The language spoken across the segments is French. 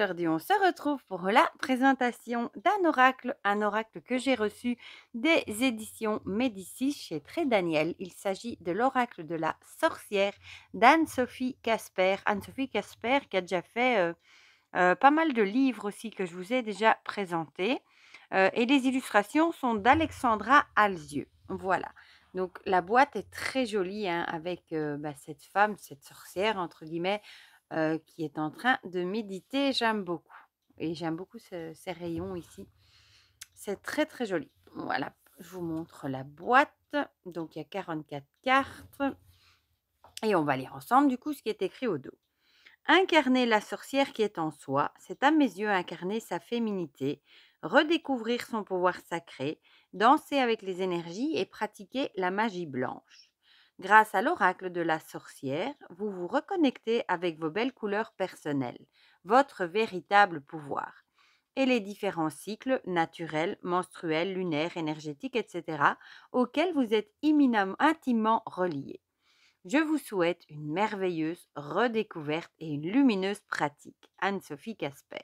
aujourd'hui, on se retrouve pour la présentation d'un oracle, un oracle que j'ai reçu des éditions Médicis chez Très Daniel. Il s'agit de l'oracle de la sorcière d'Anne-Sophie Casper. Anne-Sophie Casper qui a déjà fait euh, euh, pas mal de livres aussi que je vous ai déjà présentés. Euh, et les illustrations sont d'Alexandra Alzieu. Voilà. Donc la boîte est très jolie hein, avec bah, cette femme, cette sorcière entre guillemets, euh, qui est en train de méditer. J'aime beaucoup. Et j'aime beaucoup ces rayons ici. C'est très très joli. Voilà, je vous montre la boîte. Donc il y a 44 cartes. Et on va lire ensemble du coup ce qui est écrit au dos. Incarner la sorcière qui est en soi, c'est à mes yeux incarner sa féminité, redécouvrir son pouvoir sacré, danser avec les énergies et pratiquer la magie blanche. Grâce à l'oracle de la sorcière, vous vous reconnectez avec vos belles couleurs personnelles, votre véritable pouvoir, et les différents cycles naturels, menstruels, lunaires, énergétiques, etc., auxquels vous êtes intimement reliés. Je vous souhaite une merveilleuse redécouverte et une lumineuse pratique. Anne-Sophie Casper.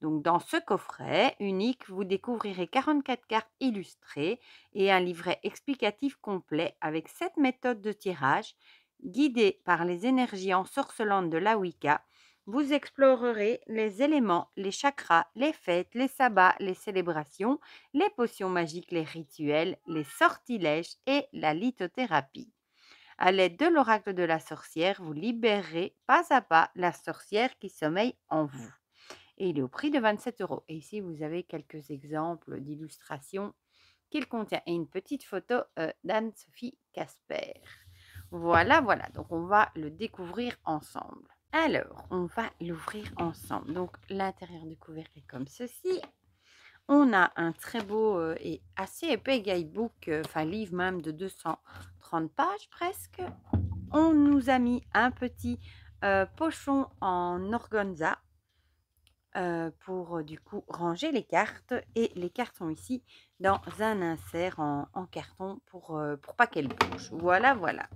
Donc dans ce coffret unique, vous découvrirez 44 cartes illustrées et un livret explicatif complet avec 7 méthodes de tirage guidées par les énergies ensorcelantes de la Wicca. Vous explorerez les éléments, les chakras, les fêtes, les sabbats, les célébrations, les potions magiques, les rituels, les sortilèges et la lithothérapie. A l'aide de l'oracle de la sorcière, vous libérerez pas à pas la sorcière qui sommeille en vous il est au prix de 27 euros. Et ici, vous avez quelques exemples d'illustrations qu'il contient et une petite photo euh, d'Anne-Sophie Casper. Voilà, voilà. Donc, on va le découvrir ensemble. Alors, on va l'ouvrir ensemble. Donc, l'intérieur du couvercle est comme ceci. On a un très beau euh, et assez épais guidebook, euh, enfin livre même de 230 pages presque. On nous a mis un petit pochon en organza euh, pour euh, du coup ranger les cartes. Et les cartes sont ici dans un insert en, carton pour, euh, pour pas qu'elles bougent. Voilà, voilà.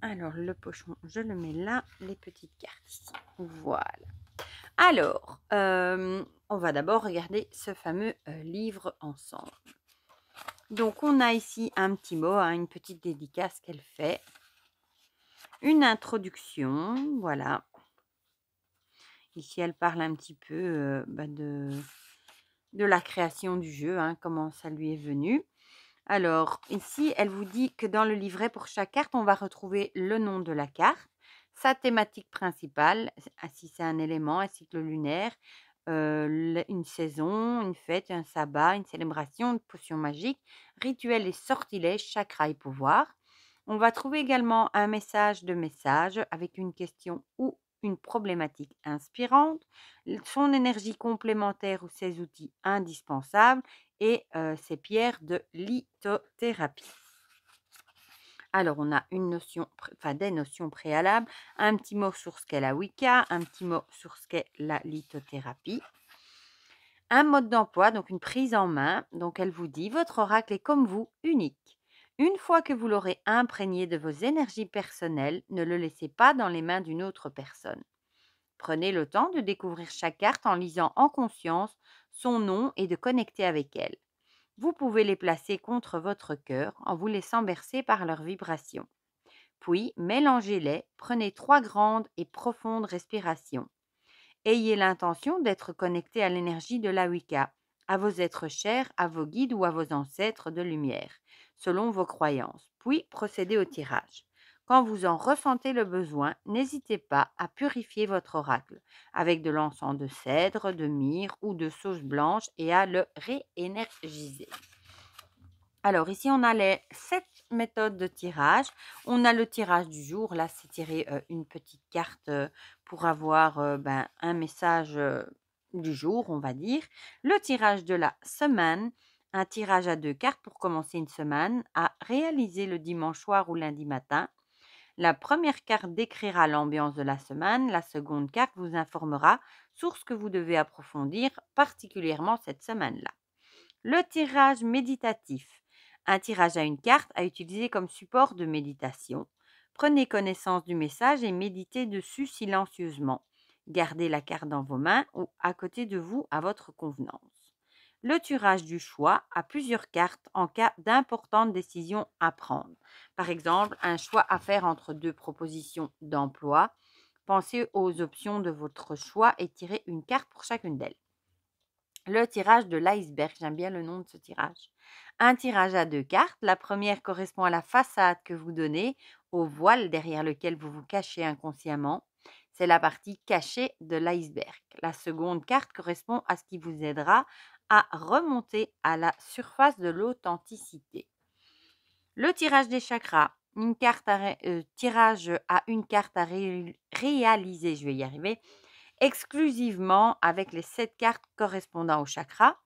Alors, le pochon, je le mets là. Les petites cartes ici. Voilà. Alors, on va d'abord regarder ce fameux livre ensemble. Donc, on a ici un petit mot, hein, une petite dédicace qu'elle fait une introduction, voilà. Ici, elle parle un petit peu bah, de, de la création du jeu, hein, comment ça lui est venu. Alors, ici, elle vous dit que dans le livret, pour chaque carte, on va retrouver le nom de la carte, sa thématique principale, ah, si c'est un élément, un cycle lunaire, une saison, une fête, un sabbat, une célébration, une potion magique, rituel et sortilège, chakra et pouvoir. On va trouver également un message de message avec une question ou une problématique inspirante, son énergie complémentaire ou ses outils indispensables et euh, ses pierres de lithothérapie. Alors, on a une notion, enfin des notions préalables, un petit mot sur ce qu'est la Wicca, un petit mot sur ce qu'est la lithothérapie un mode d'emploi, donc une prise en main. Donc elle vous dit, votre oracle est comme vous, unique. Une fois que vous l'aurez imprégné de vos énergies personnelles, ne le laissez pas dans les mains d'une autre personne. Prenez le temps de découvrir chaque carte en lisant en conscience son nom et de connecter avec elle. Vous pouvez les placer contre votre cœur en vous laissant bercer par leurs vibrations. Puis mélangez-les, prenez trois grandes et profondes respirations. Ayez l'intention d'être connecté à l'énergie de la Wicca, à vos êtres chers, à vos guides ou à vos ancêtres de lumière selon vos croyances, puis procédez au tirage. Quand vous en ressentez le besoin, n'hésitez pas à purifier votre oracle avec de l'encens de cèdre, de myrrhe ou de sauce blanche et à le réénergiser. Alors ici, on a les sept méthodes de tirage. On a le tirage du jour. Là, c'est tirer euh, une petite carte euh, pour avoir euh, ben, un message du jour, on va dire. Le tirage de la semaine, un tirage à deux cartes pour commencer une semaine à réaliser le dimanche soir ou lundi matin. La première carte décrira l'ambiance de la semaine, la seconde carte vous informera sur ce que vous devez approfondir particulièrement cette semaine-là. Le tirage méditatif. Un tirage à une carte à utiliser comme support de méditation. Prenez connaissance du message et méditez dessus silencieusement. Gardez la carte dans vos mains ou à côté de vous à votre convenance le tirage du choix à plusieurs cartes en cas d'importantes décisions à prendre. Par exemple, un choix à faire entre deux propositions d'emploi. Pensez aux options de votre choix et tirez une carte pour chacune d'elles. Le tirage de l'iceberg, j'aime bien le nom de ce tirage. Un tirage à deux cartes, la première correspond à la façade que vous donnez, au voile derrière lequel vous vous cachez inconsciemment. C'est la partie cachée de l'iceberg. La seconde carte correspond à ce qui vous aidera à remonter à la surface de l'authenticité. Le tirage des chakras, une carte à, euh, tirage à une carte à réaliser, je vais y arriver, exclusivement avec les sept cartes correspondant au chakra.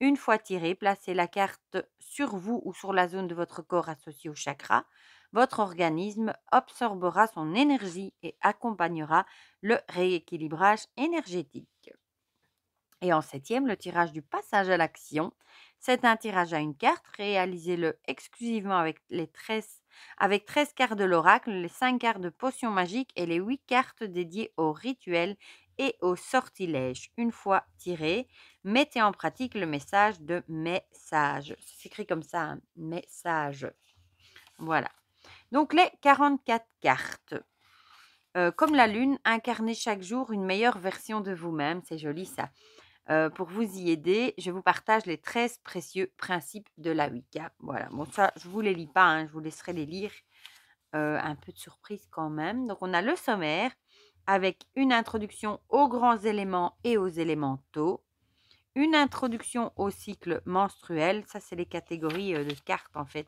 Une fois tirée, placez la carte sur vous ou sur la zone de votre corps associée au chakra. Votre organisme absorbera son énergie et accompagnera le rééquilibrage énergétique. Et en septième, le tirage du passage à l'action. C'est un tirage à une carte, réalisez-le exclusivement avec les 13, avec cartes de l'oracle, les 5 cartes de potion magique et les 8 cartes dédiées au rituel et au sortilège. Une fois tiré, mettez en pratique le message de message. C'est écrit comme ça, hein, message. Voilà. Donc les 44 cartes. Euh, comme la lune, incarnez chaque jour une meilleure version de vous-même. C'est joli ça pour vous y aider, je vous partage les 13 précieux principes de la Wicca. Voilà, bon ça, je ne vous les lis pas, hein, je vous laisserai les lire. un peu de surprise quand même. Donc on a le sommaire avec une introduction aux grands éléments et aux élémentaux. Une introduction au cycle menstruel, ça c'est les catégories de cartes en fait.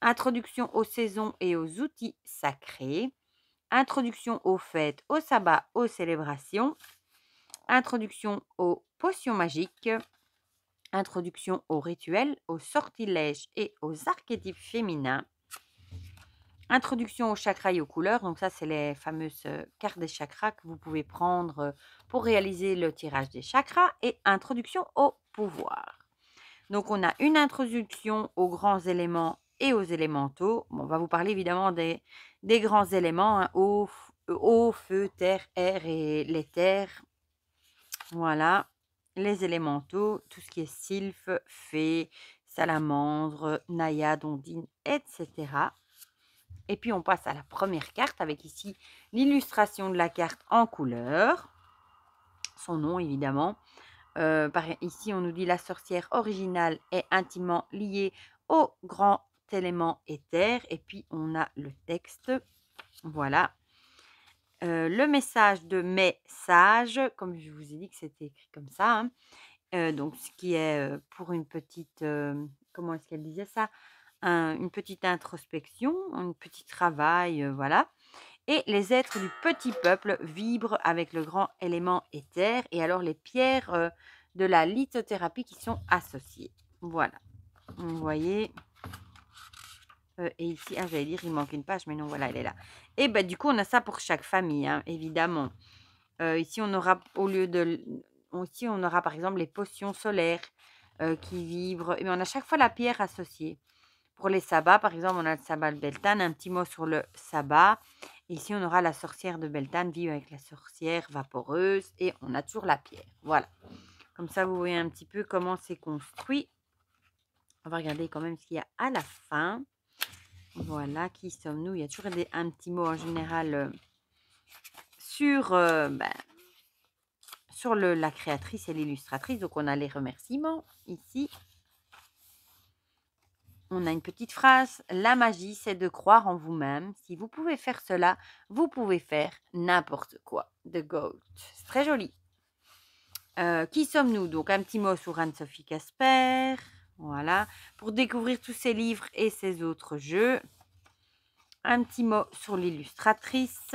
Introduction aux saisons et aux outils sacrés. Introduction aux fêtes, aux sabbats, aux célébrations introduction aux potions magiques, introduction aux rituels, aux sortilèges et aux archétypes féminins, introduction aux chakras et aux couleurs. Donc ça, c'est les fameuses euh, cartes des chakras que vous pouvez prendre euh, pour réaliser le tirage des chakras et introduction au pouvoir. Donc on a une introduction aux grands éléments et aux élémentaux. on va vous parler évidemment des, des grands éléments, hein, au eau, euh, feu, terre, air et l'éther. Voilà, les élémentaux, tout ce qui est sylphe, fée, salamandre, naya, ondine, etc. Et puis on passe à la première carte avec ici l'illustration de la carte en couleur. Son nom évidemment. Euh, ici on nous dit la sorcière originale est intimement liée au grand élément éther. Et puis on a le texte. Voilà. Euh, le message de message, comme je vous ai dit que c'était écrit comme ça, hein. euh, donc ce qui est euh, pour une petite, comment est-ce qu'elle disait ça, une petite introspection, un petit travail, voilà. Et les êtres du petit peuple vibrent avec le grand élément éther et alors les pierres de la lithothérapie qui sont associées. Voilà. Vous voyez, euh, et ici, ah, j'allais dire, il manque une page, mais non, voilà, elle est là. Et ben, du coup, on a ça pour chaque famille, hein, évidemment. Euh, ici, on aura, au lieu de... Ici, on aura, par exemple, les potions solaires euh, qui vibrent. Mais on a chaque fois la pierre associée. Pour les sabbats, par exemple, on a le sabbat de Beltane. Un petit mot sur le sabbat. Ici, on aura la sorcière de Beltane, vive avec la sorcière vaporeuse. Et on a toujours la pierre. Voilà. Comme ça, vous voyez un petit peu comment c'est construit. On va regarder quand même ce qu'il y a à la fin. Voilà, qui sommes-nous Il y a toujours des, un petit mot en général euh, sur, euh, ben, sur la créatrice et l'illustratrice. Donc, on a les remerciements ici. On a une petite phrase. La magie, c'est de croire en vous-même. Si vous pouvez faire cela, vous pouvez faire n'importe quoi. The Goat. C'est très joli. Euh, qui sommes-nous Donc, un petit mot sur Anne-Sophie Casper. Voilà. Pour découvrir tous ces livres et ces autres jeux. Un petit mot sur l'illustratrice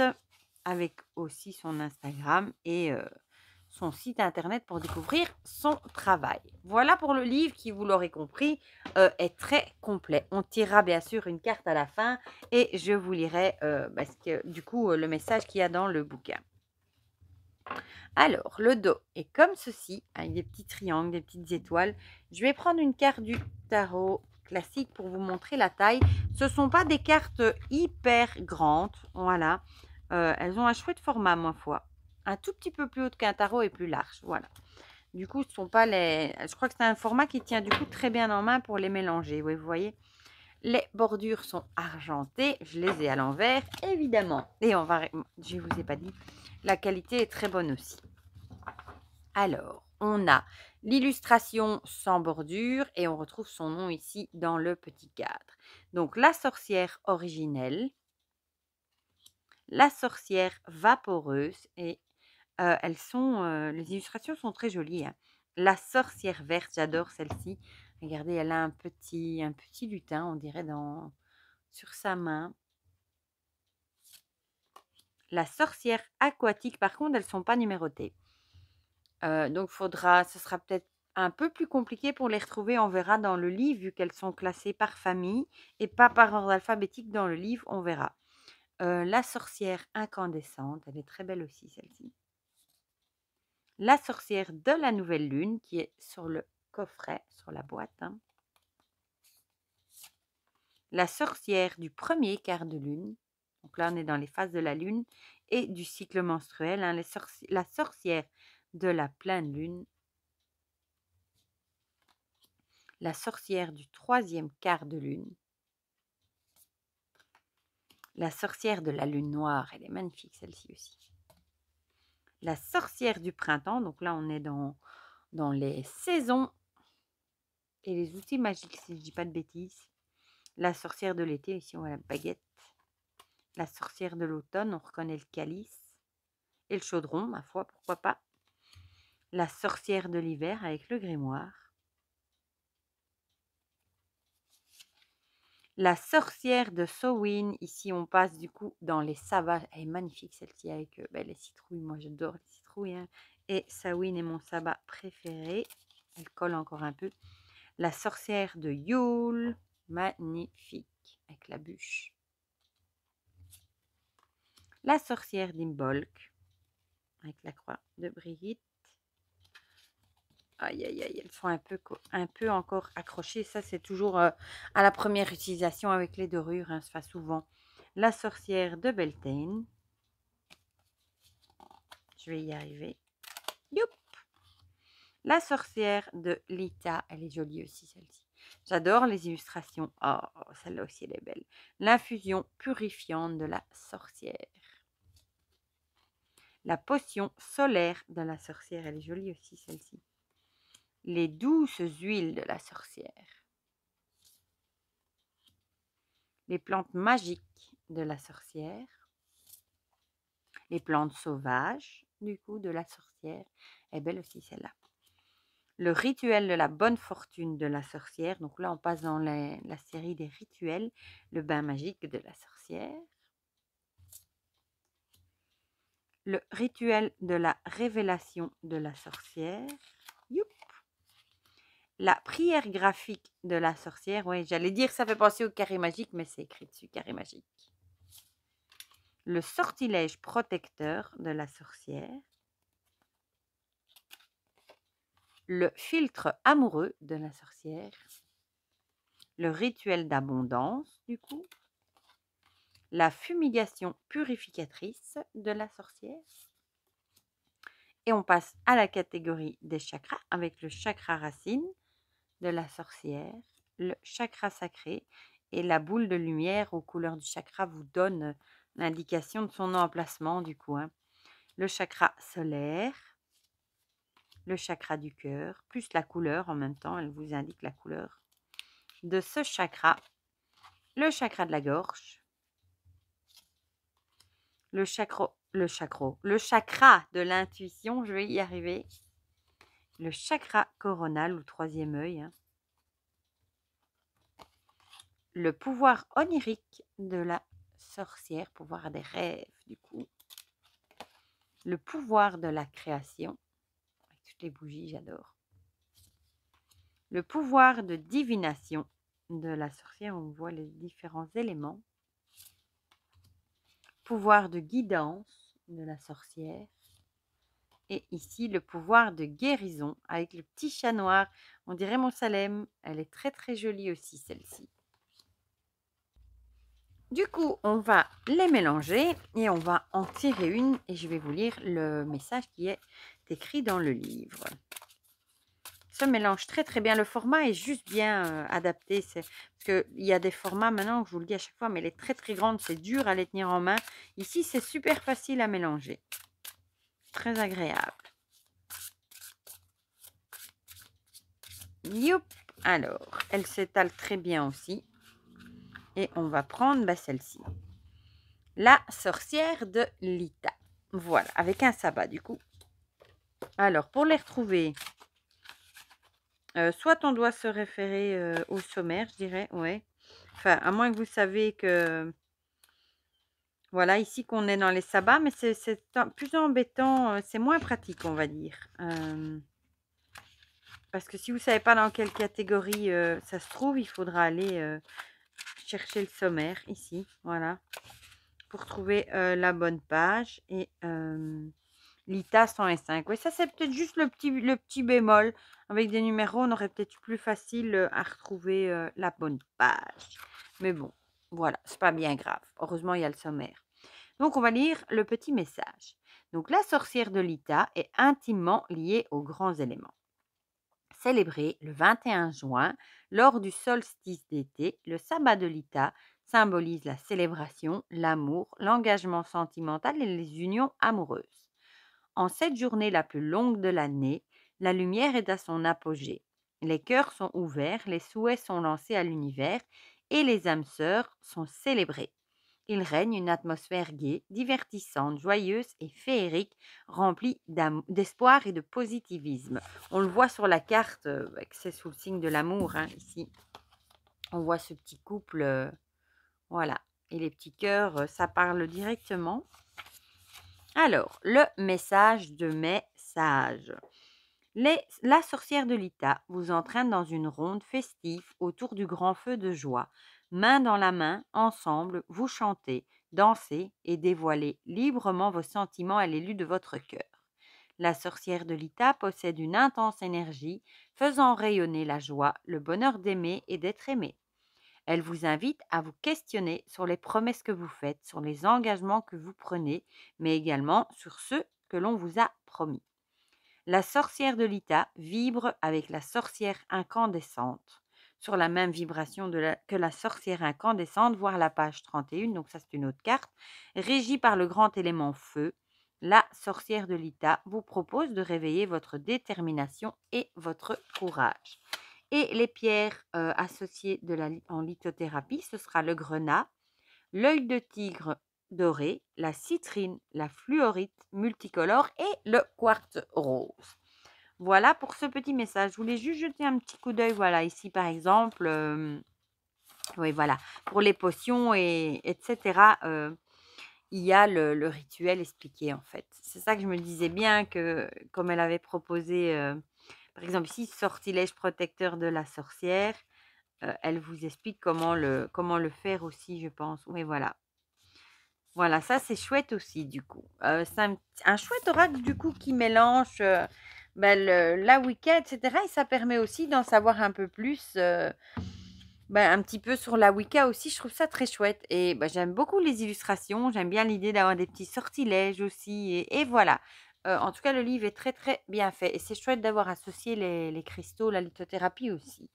avec aussi son Instagram et euh, son site internet pour découvrir son travail. Voilà pour le livre qui, vous l'aurez compris, euh, est très complet. On tirera bien sûr une carte à la fin et je vous lirai euh, du coup le message qu'il y a dans le bouquin. Alors, le dos est comme ceci, avec des petits triangles, des petites étoiles. Je vais prendre une carte du tarot classique pour vous montrer la taille. Ce ne sont pas des cartes hyper grandes, voilà. Euh, elles ont un chouette format, ma foi. Un tout petit peu plus haut qu'un tarot et plus large, voilà. Du coup, ce sont pas les... Je crois que c'est un format qui tient du coup très bien en main pour les mélanger, oui, vous voyez. Les bordures sont argentées, je les ai à l'envers, évidemment. Et on va... Je vous ai pas dit... La qualité est très bonne aussi. Alors, on a l'illustration sans bordure et on retrouve son nom ici dans le petit cadre. Donc, la sorcière originelle, la sorcière vaporeuse et euh, elles sont, euh, les illustrations sont très jolies. Hein. La sorcière verte, j'adore celle-ci. Regardez, elle a un petit, un petit lutin, on dirait, dans, sur sa main. La sorcière aquatique, par contre, elles ne sont pas numérotées. Euh, donc, faudra, ce sera peut-être un peu plus compliqué pour les retrouver. On verra dans le livre, vu qu'elles sont classées par famille et pas par ordre alphabétique dans le livre, on verra. Euh, la sorcière incandescente, elle est très belle aussi celle-ci. La sorcière de la nouvelle lune, qui est sur le coffret, sur la boîte. Hein. La sorcière du premier quart de lune. Donc là, on est dans les phases de la lune et du cycle menstruel. Hein, la sorcière de la pleine lune. La sorcière du troisième quart de lune. La sorcière de la lune noire, elle est magnifique celle-ci aussi. La sorcière du printemps, donc là on est dans, dans les saisons et les outils magiques si je ne dis pas de bêtises. La sorcière de l'été, ici on a la baguette. La sorcière de l'automne, on reconnaît le calice. Et le chaudron, ma foi, pourquoi pas. La sorcière de l'hiver avec le grimoire. La sorcière de Sowin. Ici, on passe du coup dans les sabats. Elle est magnifique celle-ci avec euh, ben, les citrouilles. Moi, j'adore les citrouilles. Hein. Et Sawin est mon sabbat préféré. Elle colle encore un peu. La sorcière de Yule. Magnifique avec la bûche. La sorcière d'Imbolc, avec la croix de Brigitte. Aïe, aïe, aïe, elles sont un peu, un peu encore accrochées. Ça, c'est toujours euh, à la première utilisation avec les dorures, hein, se fait souvent. La sorcière de Beltane. Je vais y arriver. Youp la sorcière de Lita, elle est jolie aussi celle-ci. J'adore les illustrations. Oh, celle-là aussi elle est belle. L'infusion purifiante de la sorcière la potion solaire de la sorcière. Elle est jolie aussi, celle-ci. Les douces huiles de la sorcière. Les plantes magiques de la sorcière. Les plantes sauvages, du coup, de la sorcière. Elle est belle aussi, celle-là. Le rituel de la bonne fortune de la sorcière. Donc là, on passe dans la, la série des rituels. Le bain magique de la sorcière le rituel de la révélation de la sorcière. La prière graphique de la sorcière. Oui, j'allais dire ça fait penser au carré magique, mais c'est écrit dessus, carré magique. Le sortilège protecteur de la sorcière. Le filtre amoureux de la sorcière. Le rituel d'abondance, du coup la fumigation purificatrice de la sorcière. Et on passe à la catégorie des chakras avec le chakra racine de la sorcière, le chakra sacré et la boule de lumière aux couleurs du chakra vous donne l'indication de son emplacement du coup. Hein. Le chakra solaire, le chakra du cœur, plus la couleur en même temps, elle vous indique la couleur de ce chakra, le chakra de la gorge, le chakra, le chakra, le chakra de l'intuition, je vais y arriver. Le chakra coronal ou troisième œil. Hein. Le pouvoir onirique de la sorcière, pouvoir des rêves du coup. Le pouvoir de la création. Avec toutes les bougies, j'adore. Le pouvoir de divination de la sorcière, on voit les différents éléments pouvoir de guidance de la sorcière. Et ici, le pouvoir de guérison avec le petit chat noir. On dirait mon Salem. Elle est très très jolie aussi, celle-ci. Du coup, on va les mélanger et on va en tirer une. Et je vais vous lire le message qui est écrit dans le livre mélange très très bien. Le format est juste bien euh, adapté, adapté. Parce qu'il y a des formats maintenant, je vous le dis à chaque fois, mais les très très grande c'est dur à les tenir en main. Ici, c'est super facile à mélanger. Très agréable. Youp Alors, elle s'étale très bien aussi. Et on va prendre bah, celle-ci. La sorcière de Lita. Voilà, avec un sabbat du coup. Alors, pour les retrouver, soit on doit se référer au sommaire, je dirais, ouais. Enfin, à moins que vous savez que... Mmh, voilà, ici qu'on est dans les sabbats, mais c'est plus embêtant, c'est moins pratique, on va dire. parce que si vous ne savez pas dans quelle catégorie ça se trouve, il faudra aller chercher le sommaire, ici, voilà. Pour trouver la bonne page et... Lita 105. Oui, ça c'est peut-être juste le petit, le petit bémol. Avec des numéros, on aurait peut-être plus facile euh, à retrouver euh, la bonne page. Mais bon, voilà, c'est pas bien grave. Heureusement, il y a le sommaire. Donc, on va lire le petit message. Donc, la sorcière de Lita est intimement liée aux grands éléments. Célébrée le 21 juin, lors du solstice d'été, le sabbat de Lita symbolise la célébration, l'amour, l'engagement sentimental et les unions amoureuses. En cette journée la plus longue de l'année, la lumière est à son apogée. Les cœurs sont ouverts, les souhaits sont lancés à l'univers et les âmes sœurs sont célébrées. Il règne une atmosphère gaie, divertissante, joyeuse et féerique, remplie d'espoir et de positivisme. On le voit sur la carte, euh, bah, c'est sous le signe de l'amour hein, ici. On voit ce petit couple, euh, voilà. Et les petits cœurs, euh, ça parle directement. Alors, le message de message. Les, la sorcière de Lita vous entraîne dans une ronde festive autour du grand feu de joie. Main dans la main, ensemble, vous chantez, dansez et dévoilez librement vos sentiments à l'élu de votre cœur. La sorcière de Lita possède une intense énergie, faisant rayonner la joie, le bonheur d'aimer et d'être aimé. Elle vous invite à vous questionner sur les promesses que vous faites, sur les engagements que vous prenez, mais également sur ceux que l'on vous a promis. La sorcière de l'Ita vibre avec la sorcière incandescente, sur la même vibration que la sorcière incandescente, voir la page 31, donc ça c'est une autre carte, régie par le grand élément feu. La sorcière de l'Ita vous propose de réveiller votre détermination et votre courage. Et les pierres associées de la, en lithothérapie, ce sera le grenat, l'œil de tigre doré, la citrine, la fluorite multicolore et le quartz rose. Voilà pour ce petit message. Je voulais juste jeter un petit coup d'œil, voilà, ici par exemple, oui voilà, pour les potions et etc. il y a le, rituel expliqué en fait. C'est ça que je me disais bien que comme elle avait proposé par exemple, ici, sortilège protecteur de la sorcière. Euh, elle vous explique comment le, comment le faire aussi, je pense. Mais voilà. Voilà, ça c'est chouette aussi du coup. c'est euh, un, chouette oracle du coup qui mélange euh, ben, la Wicca, etc. Et ça permet aussi d'en savoir un peu plus, ben, un petit peu sur la Wicca aussi. Je trouve ça très chouette. Et ben, j'aime beaucoup les illustrations, j'aime bien l'idée d'avoir des petits sortilèges aussi. et voilà, en tout cas, le livre est très très bien fait et c'est chouette d'avoir associé les, les cristaux, la lithothérapie aussi.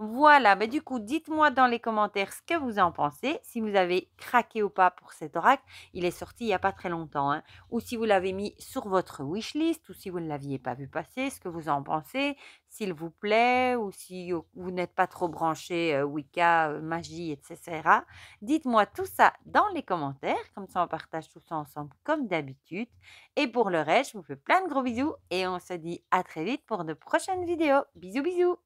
Voilà, mais bah, du coup, dites-moi dans les commentaires ce que vous en pensez, si vous avez craqué ou pas pour cet oracle. Il est sorti il n'y a pas très longtemps, hein. ou si vous l'avez mis sur votre wishlist, ou si vous ne l'aviez pas vu passer, ce que vous en pensez, s'il vous plaît, ou si vous n'êtes pas trop branché euh, Wicca, euh, magie, etc. Dites-moi tout ça dans les commentaires, comme ça on partage tout ça ensemble comme d'habitude. Et pour le reste, je vous fais plein de gros bisous et on se dit à très vite pour de prochaines vidéos. Bisous bisous